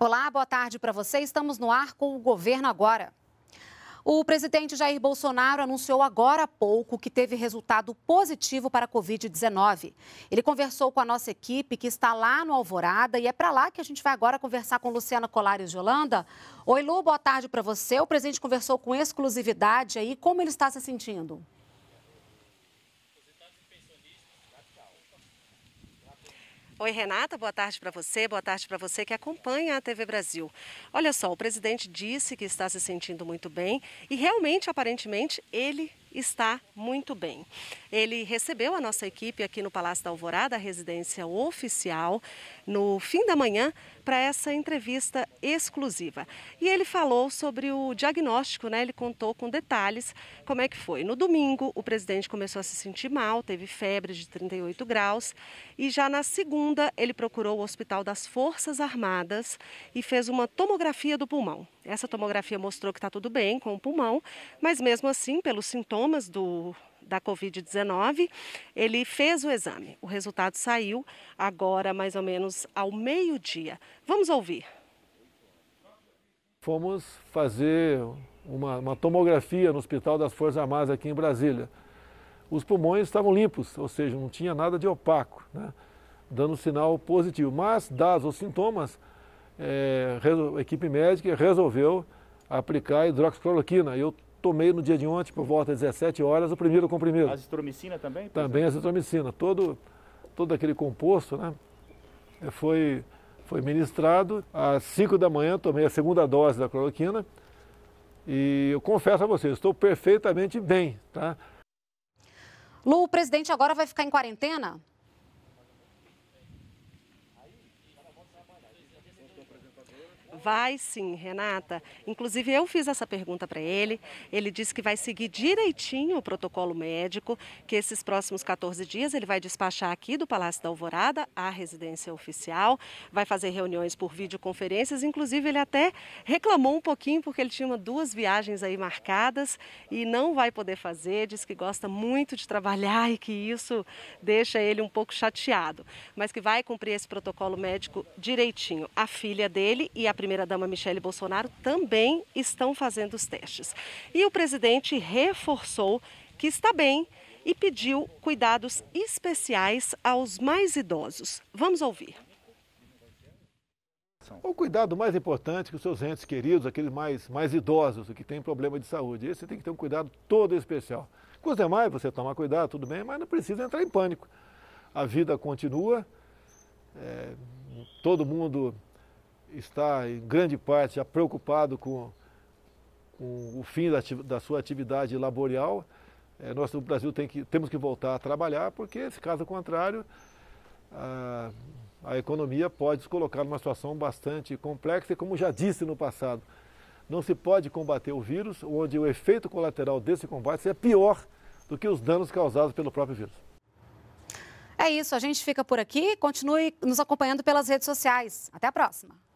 Olá, boa tarde para você. Estamos no ar com o governo agora. O presidente Jair Bolsonaro anunciou agora há pouco que teve resultado positivo para a Covid-19. Ele conversou com a nossa equipe que está lá no Alvorada e é para lá que a gente vai agora conversar com Luciana Colares de Holanda. Oi, Lu, boa tarde para você. O presidente conversou com exclusividade aí. Como ele está se sentindo? Oi, Renata, boa tarde para você, boa tarde para você que acompanha a TV Brasil. Olha só, o presidente disse que está se sentindo muito bem e realmente, aparentemente, ele está muito bem. Ele recebeu a nossa equipe aqui no Palácio da Alvorada, a residência oficial, no fim da manhã, para essa entrevista exclusiva. E ele falou sobre o diagnóstico, né? Ele contou com detalhes como é que foi. No domingo, o presidente começou a se sentir mal, teve febre de 38 graus, e já na segunda, ele procurou o Hospital das Forças Armadas e fez uma tomografia do pulmão. Essa tomografia mostrou que está tudo bem com o pulmão, mas mesmo assim, pelos sintomas do, da Covid-19, ele fez o exame. O resultado saiu agora, mais ou menos ao meio-dia. Vamos ouvir. Fomos fazer uma, uma tomografia no Hospital das Forças Armadas aqui em Brasília. Os pulmões estavam limpos, ou seja, não tinha nada de opaco, né? dando sinal positivo. Mas, dados os sintomas, é, a equipe médica resolveu aplicar hidroxicloroquina. Eu tomei no dia de ontem, por volta das 17 horas, o primeiro comprimido. Azitromicina também? Também azitromicina. Todo, todo aquele composto né, é, foi, foi ministrado. Às 5 da manhã tomei a segunda dose da cloroquina. E eu confesso a vocês, estou perfeitamente bem. Tá? Lu, o presidente agora vai ficar em quarentena? Vai sim, Renata. Inclusive, eu fiz essa pergunta para ele. Ele disse que vai seguir direitinho o protocolo médico, que esses próximos 14 dias ele vai despachar aqui do Palácio da Alvorada à residência oficial, vai fazer reuniões por videoconferências. Inclusive, ele até reclamou um pouquinho porque ele tinha duas viagens aí marcadas e não vai poder fazer. Diz que gosta muito de trabalhar e que isso deixa ele um pouco chateado, mas que vai cumprir esse protocolo médico direitinho. A filha dele e a primeira primeira-dama Michele Bolsonaro também estão fazendo os testes. E o presidente reforçou que está bem e pediu cuidados especiais aos mais idosos. Vamos ouvir. O cuidado mais importante que os seus entes queridos, aqueles mais, mais idosos, que têm problema de saúde, esse tem que ter um cuidado todo especial. Com os demais, você tomar cuidado, tudo bem, mas não precisa entrar em pânico. A vida continua, é, todo mundo está em grande parte já preocupado com, com o fim da, da, sua atividade laboral. É, nós no Brasil tem que, temos que voltar a trabalhar, porque se caso contrário, a, a economia pode se colocar numa situação bastante complexa, e como já disse no passado, não se pode combater o vírus, onde o efeito colateral desse combate seja é pior do que os danos causados pelo próprio vírus. É isso, a gente fica por aqui. Continue nos acompanhando pelas redes sociais. Até a próxima!